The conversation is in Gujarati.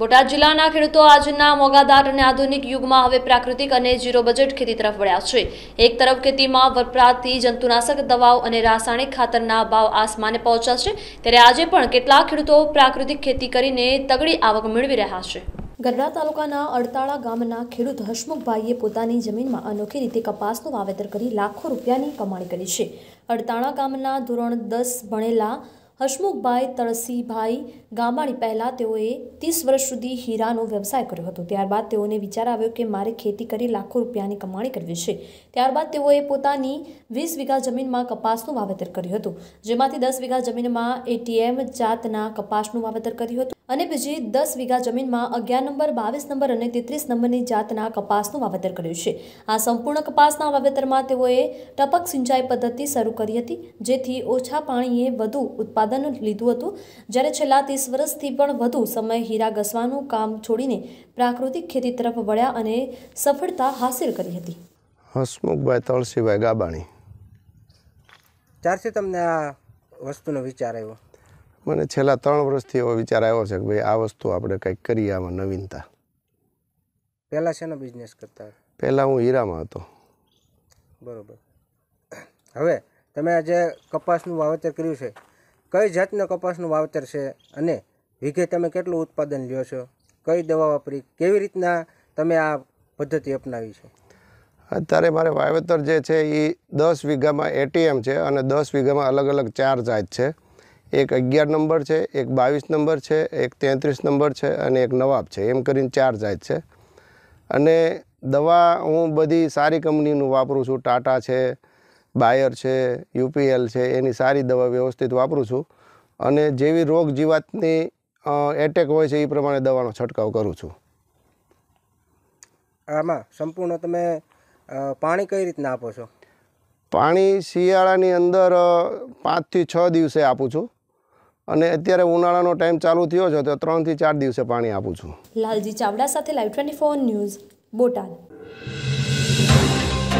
બોટાદ જિલ્લાના ખેડૂતો આજના મોંઘાદાર અને આધુનિક યુગમાં હવે પ્રાકૃતિક અને ઝીરો બજેટ ખેતી તરફ વળ્યા છે એક તરફ ખેતીમાં વપરાતી જંતુનાશક દવાઓ અને રાસાયણિક ખાતરના ભાવ આસમાને પહોંચ્યા છે ત્યારે આજે પણ કેટલાક ખેડૂતો પ્રાકૃતિક ખેતી કરીને તગડી આવક મેળવી રહ્યા છે ગઢડા તાલુકાના અડતાળા ગામના ખેડૂત હસમુખભાઈએ પોતાની જમીનમાં અનોખી રીતે કપાસનું વાવેતર કરી લાખો રૂપિયાની કમાણી કરી છે અડતાળા ગામના ધોરણ દસ ભણેલા હસમુખભાઈ તળસીભાઈ ગામાણી પહેલાં તેઓએ ત્રીસ વર્ષ સુધી હીરાનો વ્યવસાય કર્યો હતો ત્યારબાદ તેઓને વિચાર આવ્યો કે મારે ખેતી કરી લાખો રૂપિયાની કમાણી કરવી છે ત્યારબાદ તેઓએ પોતાની વીસ વીઘા જમીનમાં કપાસનું વાવેતર કર્યું હતું જેમાંથી દસ વીઘા જમીનમાં એટીએમ જાતના કપાસનું વાવેતર કર્યું હતું અને બીજી દસ વીઘા જમીનમાં અગિયાર નંબર બાવીસ નંબર અને તેત્રીસ નંબરની જાતના કપાસનું વાવેતર કર્યું છે આ સંપૂર્ણ કપાસના વાવેતરમાં તેઓએ ટપક સિંચાઈ પદ્ધતિ શરૂ કરી હતી જેથી ઓછા પાણીએ વધુ ઉત્પાદન લીધું હતું જ્યારે છેલ્લા ત્રીસ વર્ષથી પણ વધુ સમય હીરા ઘસવાનું કામ છોડીને પ્રાકૃતિક ખેતી તરફ વળ્યા અને સફળતા હાંસિલ કરી હતી હસમુખભાઈ તળસીભાઈ ગાબાણી ત્યારથી તમને આ વસ્તુનો વિચાર આવ્યો મને છેલ્લા ત્રણ વર્ષથી એવો વિચાર આવ્યો છે કે ભાઈ આ વસ્તુ આપણે કંઈક કરીએ આમાં નવીનતા પહેલાં શેનો બિઝનેસ કરતા પહેલાં હું હીરામાં હતો બરોબર હવે તમે આજે કપાસનું વાવેતર કર્યું છે કઈ જાતના કપાસનું વાવેતર છે અને વીઘે તમે કેટલું ઉત્પાદન લ્યો છો કઈ દવા વાપરી કેવી રીતના તમે આ પદ્ધતિ અપનાવી છે અત્યારે મારે વાવેતર જે છે એ દસ વીઘામાં એટીએમ છે અને દસ વીઘામાં અલગ અલગ ચાર જાત છે એક અગિયાર નંબર છે એક બાવીસ નંબર છે એક તેત્રીસ નંબર છે અને એક નવાબ છે એમ કરીને ચાર જાત છે અને દવા હું બધી સારી કંપનીનું વાપરું છું ટાટા છે બાયર છે યુપીએલ છે એની સારી દવા વ્યવસ્થિત વાપરું છું અને જેવી રોગ જીવાતની એટેક હોય છે એ પ્રમાણે દવાનો છંટકાવ કરું છું આમાં સંપૂર્ણ તમે પાણી કઈ રીતના આપો છો પાણી શિયાળાની અંદર પાંચથી છ દિવસે આપું છું અને અત્યારે ઉનાળાનો ટાઈમ ચાલુ થયો છે તો ત્રણથી ચાર દિવસે પાણી આપું છું લાલજી ચાવડા સાથે live twenty four news Botad